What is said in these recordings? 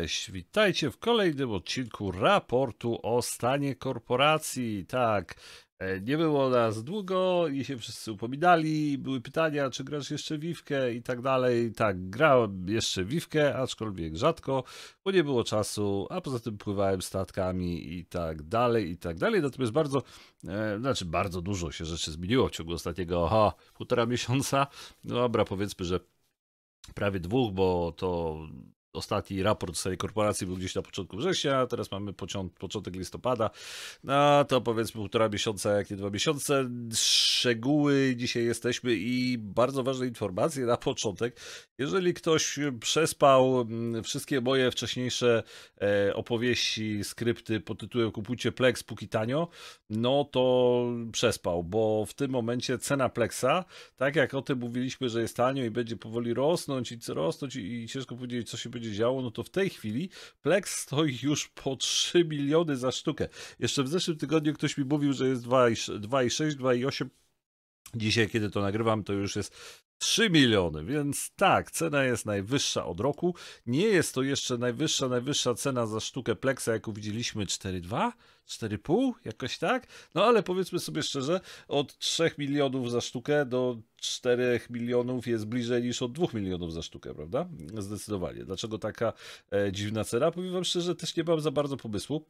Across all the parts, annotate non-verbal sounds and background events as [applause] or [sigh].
Cześć, witajcie w kolejnym odcinku raportu o stanie korporacji. Tak, e, nie było nas długo i się wszyscy upominali, były pytania, czy grasz jeszcze Wiwkę i tak dalej. Tak, grałem jeszcze Wiwkę, aczkolwiek rzadko, bo nie było czasu, a poza tym pływałem statkami i tak dalej, i tak dalej. Natomiast bardzo, e, znaczy bardzo dużo się rzeczy zmieniło w ciągu ostatniego, aha, półtora miesiąca. No dobra, powiedzmy, że prawie dwóch, bo to ostatni raport z tej korporacji był gdzieś na początku września, teraz mamy początek listopada, no to powiedzmy półtora miesiąca, jak nie dwa miesiące. Szczegóły dzisiaj jesteśmy i bardzo ważne informacje na początek. Jeżeli ktoś przespał mm, wszystkie moje wcześniejsze e, opowieści, skrypty pod tytułem kupujcie Plex póki tanio, no to przespał, bo w tym momencie cena Plexa, tak jak o tym mówiliśmy, że jest tanio i będzie powoli rosnąć i rosnąć i ciężko powiedzieć, co się będzie będzie działo, no to w tej chwili Plex stoi już po 3 miliony za sztukę. Jeszcze w zeszłym tygodniu ktoś mi mówił, że jest 2,6, 2,8. Dzisiaj, kiedy to nagrywam, to już jest 3 miliony, więc tak, cena jest najwyższa od roku. Nie jest to jeszcze najwyższa, najwyższa cena za sztukę Plexa, jaką widzieliśmy 4,2, 4,5, jakoś tak. No ale powiedzmy sobie szczerze, od 3 milionów za sztukę do 4 milionów jest bliżej niż od 2 milionów za sztukę, prawda? Zdecydowanie. Dlaczego taka e, dziwna cena? Powiem wam szczerze, też nie mam za bardzo pomysłu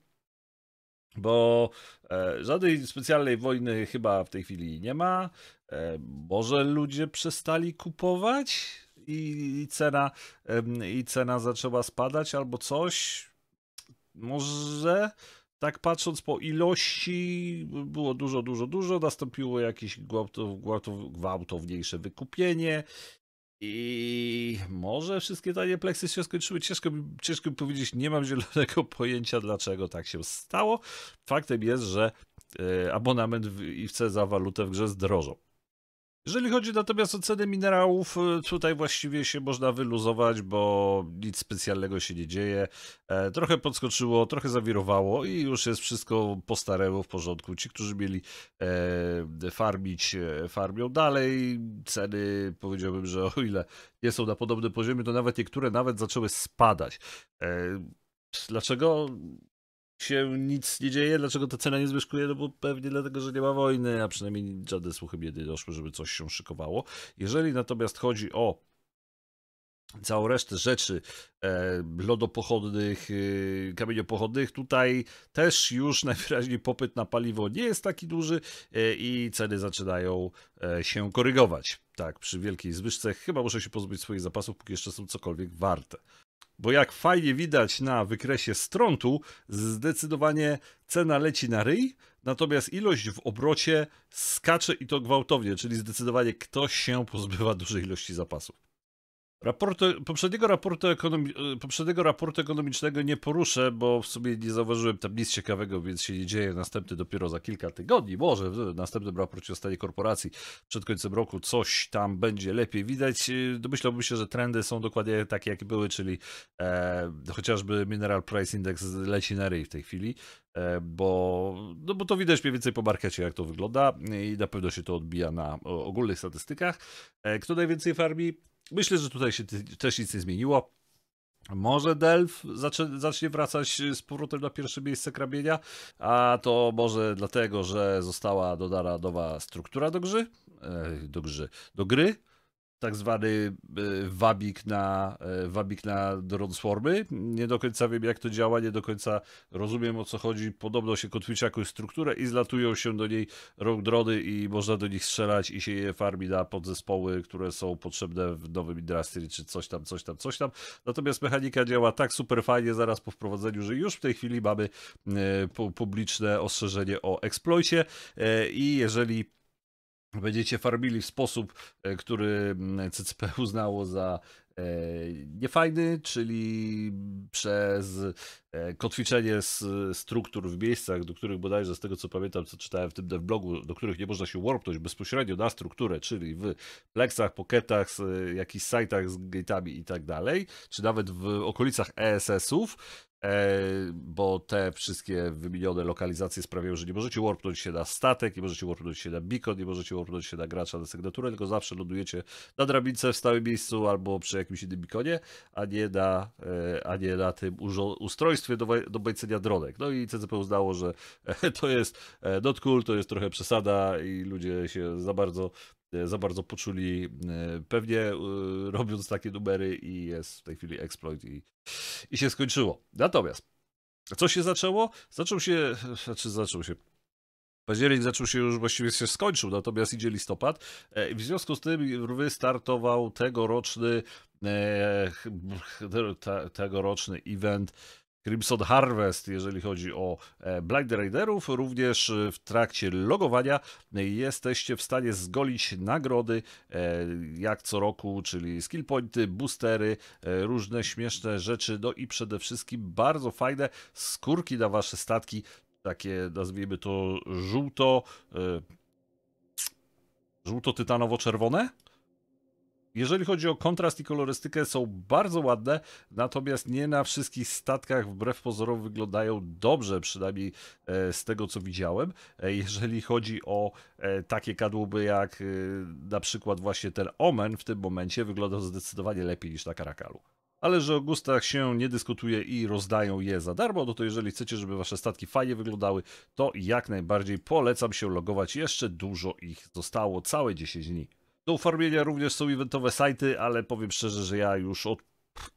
bo e, żadnej specjalnej wojny chyba w tej chwili nie ma. E, może ludzie przestali kupować i cena, i cena zaczęła spadać albo coś. Może tak patrząc po ilości, było dużo, dużo, dużo. Nastąpiło jakieś gwałtowniejsze wykupienie i może wszystkie tanie pleksy się skończyły. Ciężko, ciężko mi powiedzieć, nie mam zielonego [laughs] pojęcia, dlaczego tak się stało. Faktem jest, że e, abonament w, w za walutę w grze zdrożą. Jeżeli chodzi natomiast o ceny minerałów, y, tutaj właściwie się można wyluzować, bo nic specjalnego się nie dzieje. E, trochę podskoczyło, trochę zawirowało i już jest wszystko po staremu, w porządku. Ci, którzy mieli e, farmić, e, farmią dalej. Ceny, powiedziałbym, że o ile nie są na podobnym poziomie, to nawet niektóre nawet zaczęły spadać. Dlaczego? się nic nie dzieje, dlaczego ta cena nie zwyżkuje, no bo pewnie dlatego, że nie ma wojny, a przynajmniej żadne słuchy biedy doszły, żeby coś się szykowało. Jeżeli natomiast chodzi o całą resztę rzeczy e, lodopochodnych, e, kamieniopochodnych, tutaj też już [laughs] najwyraźniej popyt na paliwo nie jest taki duży e, i ceny zaczynają e, się korygować. Tak, przy wielkiej zwyżce chyba muszę się pozbyć swoich zapasów, póki jeszcze są cokolwiek warte bo jak fajnie widać na wykresie strontu, zdecydowanie cena leci na ryj, natomiast ilość w obrocie skacze i to gwałtownie, czyli zdecydowanie ktoś się pozbywa dużej ilości zapasów. Raportu, poprzedniego, raportu ekonomi, e, poprzedniego raportu ekonomicznego nie poruszę, bo w sumie nie zauważyłem tam nic ciekawego, więc się nie dzieje. Następny dopiero za kilka tygodni. Może w następnym raporcie o stanie korporacji przed końcem roku coś tam będzie lepiej widać. E, domyślałbym się, że trendy są dokładnie takie, jakie były, czyli e, chociażby Mineral Price Index leci na ryj w tej chwili e, bo, no bo to widać mniej więcej po markecie, jak to wygląda i na pewno się to odbija na ogólnych statystykach. Kto najwięcej farmi? Myślę, że tutaj się też nic nie zmieniło. Może Delf zacznie wracać z powrotem na pierwsze miejsce krabienia, a to może dlatego, że została dodana nowa struktura do gry. E, do, gry. do gry, tak zwany e, wabik na, e, wabik na transformy. Nie do końca wiem, jak to działa, nie do końca rozumiem, o co chodzi. Podobno się kotwicza jakąś strukturę i zlatują się do niej drony i można do nich strzelać i się je farmi na podzespoły, które są potrzebne w nowym Industry, czy coś tam, coś tam, coś tam. Natomiast mechanika działa tak super fajnie zaraz po wprowadzeniu, że już w tej chwili mamy e, publiczne ostrzeżenie o eksploicie i jeżeli będziecie farbili w sposób, e, który mm, CCP uznało za e, niefajny, czyli przez E, kotwiczenie z struktur w miejscach, do których bodajże z tego co pamiętam, co czytałem w tym blogu, do których nie można się warpnąć bezpośrednio na strukturę, czyli w plexach, pocketach, jakichś sajtach z gate'ami i tak dalej, czy nawet w okolicach ESS-ów, e, bo te wszystkie wymienione lokalizacje sprawiają, że nie możecie warpnąć się na statek, nie możecie warpnąć się na beacon, nie możecie warpnąć się na gracza, na sygnaturę, tylko zawsze lądujecie na drabince w stałym miejscu albo przy jakimś innym beaconie, a nie na, e, a nie na tym ustrojstwie, przeciwieństwie do, do bajcenia dronek. No i CCP uznało, że [laughs] to jest e, not cool, to jest trochę przesada i ludzie się za bardzo e, za bardzo poczuli e, pewnie robiąc takie numery i jest w tej chwili exploit i, i się skończyło. Natomiast co się zaczęło? Zaczął się, [laughs] znaczy zaczął się, Październik zaczął się już, właściwie się skończył, natomiast idzie listopad. W związku z tym wystartował tegoroczny, tegoroczny event Crimson Harvest, jeżeli chodzi o e, Blind Raiderów. Również e, w trakcie logowania jesteście w stanie zgolić nagrody e, jak co roku, czyli skill pointy, boostery, różne śmieszne rzeczy, no i przede wszystkim bardzo fajne skórki na wasze statki, takie nazwijmy to żółto, żółto-tytanowo-czerwone jeżeli chodzi o kontrast i kolorystykę, są bardzo ładne, natomiast nie na wszystkich statkach wbrew pozorom wyglądają dobrze, przynajmniej e, z tego co widziałem. E, jeżeli chodzi o e, takie kadłuby jak na przykład właśnie ten Omen, w tym momencie wygląda zdecydowanie lepiej niż na Karakalu ale że o gustach się nie dyskutuje i rozdają je za darmo, no to jeżeli chcecie, żeby wasze statki fajnie wyglądały, to jak najbardziej polecam się logować. Jeszcze dużo ich zostało, całe 10 dni. Do uformienia również są eventowe sajty, ale powiem szczerze, że ja już od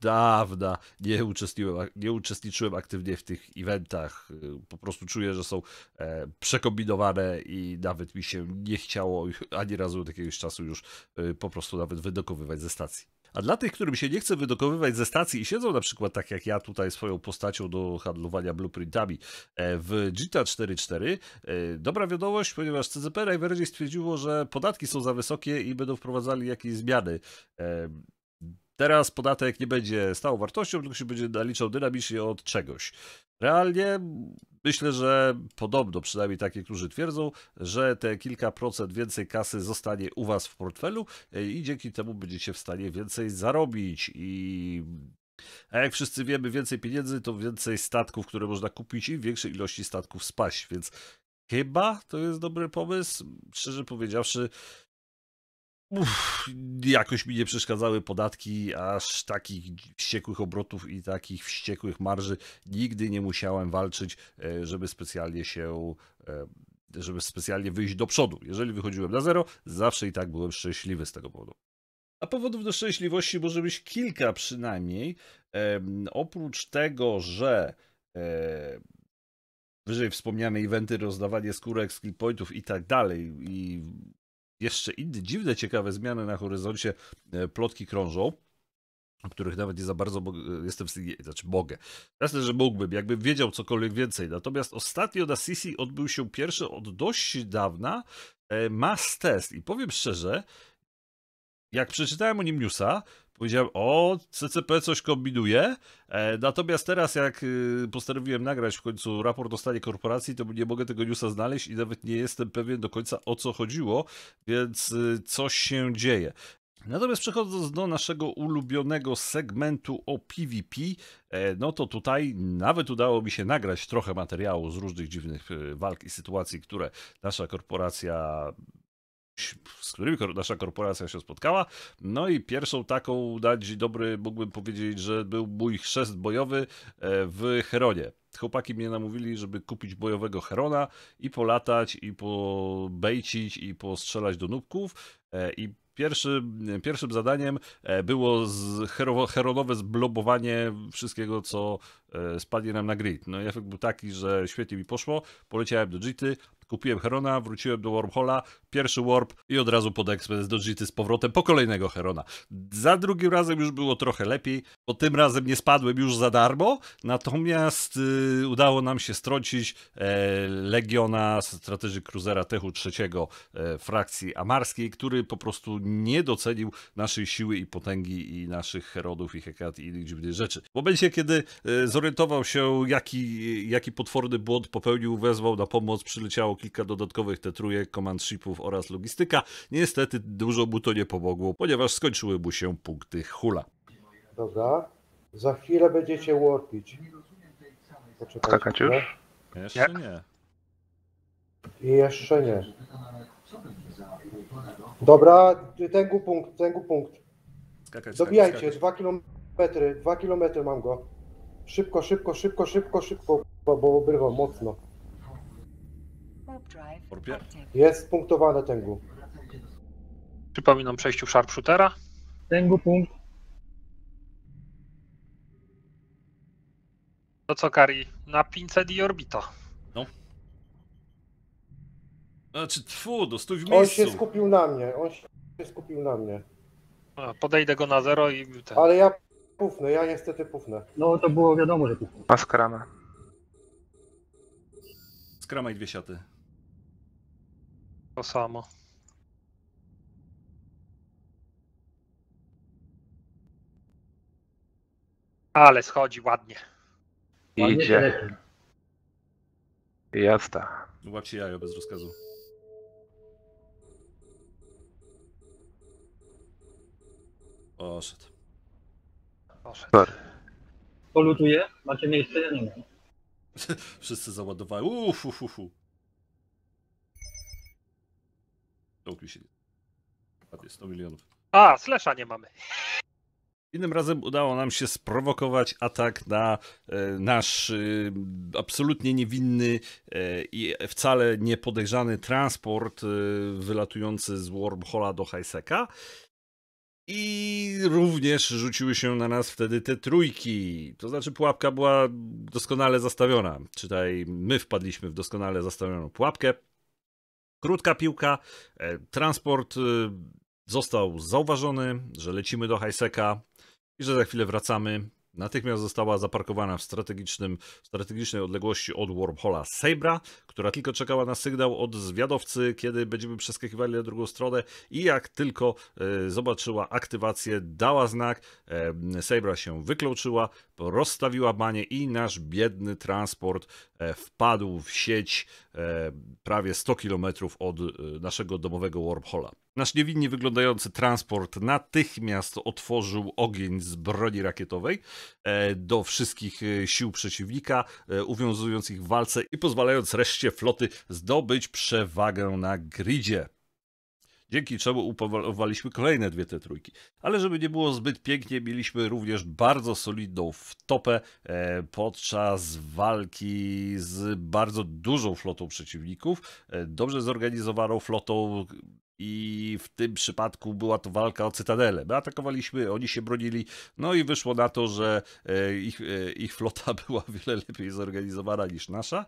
dawna nie uczestniczyłem, nie uczestniczyłem aktywnie w tych eventach. Po prostu czuję, że są e, przekombinowane i nawet mi się nie chciało ani razu od jakiegoś czasu już e, po prostu nawet wydokowywać ze stacji. A dla tych, którym się nie chce wydokowywać ze stacji i siedzą na przykład tak jak ja tutaj swoją postacią do handlowania blueprintami e, w GTA 4.4, e, dobra wiadomość, ponieważ CZP najwyraźniej stwierdziło, że podatki są za wysokie i będą wprowadzali jakieś zmiany. E, teraz podatek nie będzie stałą wartością, tylko się będzie naliczał dynamicznie od czegoś. Realnie Myślę, że podobno, przynajmniej takie, którzy twierdzą, że te kilka procent więcej kasy zostanie u Was w portfelu e, i dzięki temu będziecie w stanie więcej zarobić i a jak wszyscy wiemy, więcej pieniędzy to więcej statków, które można kupić i większej ilości statków spaść, więc chyba to jest dobry pomysł. Szczerze powiedziawszy, Uff, jakoś mi nie przeszkadzały podatki, aż takich wściekłych obrotów i takich wściekłych marży nigdy nie musiałem walczyć, e, żeby specjalnie się, e, żeby specjalnie wyjść do przodu. Jeżeli wychodziłem na zero, zawsze i tak byłem szczęśliwy z tego powodu. A powodów do szczęśliwości może być kilka przynajmniej. Ehm, oprócz tego, że e, wyżej wspomniane eventy, rozdawanie skórek, skill pointów i tak dalej i jeszcze inne dziwne, ciekawe zmiany na horyzoncie, e, plotki krążą o których nawet nie za bardzo e, jestem, znaczy mogę. Jasne, że mógłbym, jakbym wiedział cokolwiek więcej. Natomiast ostatnio na Sisi odbył się pierwszy od dość dawna e, mass test i powiem szczerze, jak przeczytałem o nim newsa, Powiedziałem, o, CCP coś kombinuje. E, natomiast teraz, jak y, postanowiłem nagrać w końcu raport o stanie korporacji, to nie mogę tego newsa znaleźć i nawet nie jestem pewien do końca o co chodziło, więc y, coś się dzieje. Natomiast przechodząc do naszego ulubionego segmentu o PvP, e, no to tutaj nawet udało mi się nagrać trochę materiału z różnych dziwnych y, walk i sytuacji, które nasza korporacja z którymi nasza korporacja się spotkała. No i pierwszą taką dać dobry mógłbym powiedzieć, że był mój chrzest bojowy e, w Heronie. Chłopaki mnie namówili, żeby kupić bojowego Herona i polatać, i pobejcić, i postrzelać do nóbków. E, I pierwszym, pierwszym zadaniem e, było z, hero, heronowe zblobowanie wszystkiego, co spadnie nam na grid. No i efekt był taki, że świetnie mi poszło, poleciałem do Jity, Kupiłem Herona, wróciłem do Wormhola, pierwszy Warp i od razu pod Express do Jity z powrotem po kolejnego Herona. Za drugim razem już było trochę lepiej, bo tym razem nie spadłem już za darmo, natomiast y, udało nam się strącić e, Legiona strategii kruzera Techu III e, frakcji amarskiej, który po prostu nie docenił naszej siły i potęgi i naszych Herodów i Hekat i innych dziwnych rzeczy. W momencie, kiedy e, zorientował się, jaki, jaki potworny błąd popełnił, wezwał na pomoc, przyleciało dodało kilka dodatkowych T3, command shipów oraz logistyka. Niestety dużo mu to nie pomogło, ponieważ skończyłyby mu się punkty hula. Dobra, za chwilę będziecie warpić. Poczekajcie. już? Tak, jeszcze nie. nie. I jeszcze nie. Dobra, tęgu punkt, tęgu punkt. Skakać, Dobijajcie, skakać. 2 km, 2 km mam go. Szybko, szybko, szybko, szybko, szybko, bo obrywa mocno. Orbie? Jest punktowane tęgu. Przypominam przejściu sharpshootera. Tęgu punkt. To co, Kari? Na 500 i orbita. No. Znaczy, tfu, do no, stój w miejscu. On się skupił na mnie, on się skupił na mnie. podejdę go na zero i... Ten. Ale ja pufnę, ja niestety pufnę. No to było wiadomo, że pufnę. A skrama. Skrama i dwie siaty. To samo. Ale schodzi ładnie. Idzie. Jasta. Jazda. Łapcie jajo bez rozkazu. Oszedł. Proszę. Polutuje? Macie miejsce? Ja nie mam. [laughs] Wszyscy załadowali. Uuu, Czołg się 100 milionów. A, slesza nie mamy. Innym razem udało nam się sprowokować atak na e, nasz e, absolutnie niewinny e, i wcale niepodejrzany transport e, wylatujący z Wormhola do Highseka. I również rzuciły się na nas wtedy te trójki. To znaczy, pułapka była doskonale zastawiona. Czytaj, my wpadliśmy w doskonale zastawioną pułapkę. Krótka piłka, e, transport y, został zauważony, że lecimy do Highseka i że za chwilę wracamy. Natychmiast została zaparkowana w strategicznym, strategicznej odległości od Wormhola Sabra, która tylko czekała na sygnał od zwiadowcy, kiedy będziemy przeskakiwali na drugą stronę i jak tylko e, zobaczyła aktywację, dała znak, y, e, Sabra się wykluczyła, rozstawiła banie i nasz biedny transport wpadł w sieć E, prawie 100 km od e, naszego domowego wormhola. Nasz niewinnie wyglądający transport natychmiast otworzył ogień z broni rakietowej e, do wszystkich sił przeciwnika, uwiązując ich w walce i pozwalając reszcie floty zdobyć przewagę na gridzie. Dzięki czemu upowalowaliśmy kolejne dwie te trójki. Ale żeby nie było zbyt pięknie, mieliśmy również bardzo solidną wtopę e, podczas walki z bardzo dużą flotą przeciwników, e, dobrze zorganizowaną flotą i w tym przypadku była to walka o cytadelę. My atakowaliśmy, oni się bronili, no i wyszło na to, że e, ich, ich flota [laughs] była wiele lepiej zorganizowana niż nasza.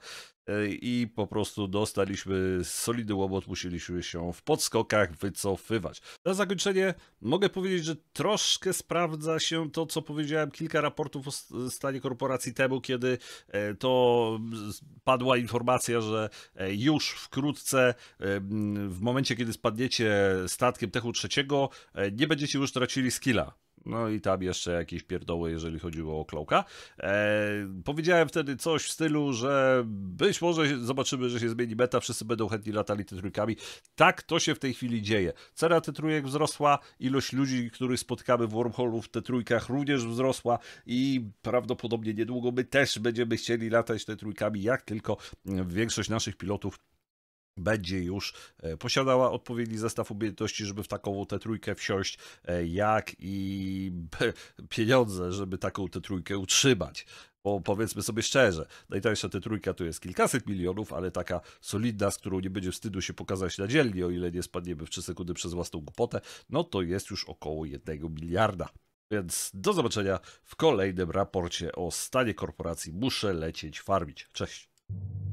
E, i po prostu dostaliśmy solidny łobot, musieliśmy się w podskokach wycofywać. Na zakończenie mogę powiedzieć, że troszkę sprawdza się to, co powiedziałem kilka raportów o stanie korporacji temu, kiedy e, to padła informacja, że e, już wkrótce, w momencie kiedy spadniecie statkiem techu trzeciego, nie będziecie już tracili skilla no i tam jeszcze jakieś pierdoły, jeżeli chodziło o Cloaka. E, powiedziałem wtedy coś w stylu, że być może zobaczymy, że się zmieni beta, wszyscy będą chętni latali trójkami. Tak to się w tej chwili dzieje. Cena trójek wzrosła, ilość ludzi, których spotkamy w Wormholu w trójkach również wzrosła i prawdopodobnie niedługo my też będziemy chcieli latać trójkami, jak tylko większość naszych pilotów będzie już e, posiadała odpowiedni zestaw umiejętności, żeby w taką tę trójkę wsiąść, e, jak i [laughs] pieniądze, żeby taką tę trójkę utrzymać. Bo powiedzmy sobie szczerze, najtańsza tę trójka to jest kilkaset milionów, ale taka solidna, z którą nie będzie wstydu się pokazać na dzielni, o ile nie spadniemy w 3 sekundy przez własną głupotę, no to jest już około 1 miliarda. Więc do zobaczenia w kolejnym raporcie o stanie korporacji. Muszę lecieć farmić. Cześć.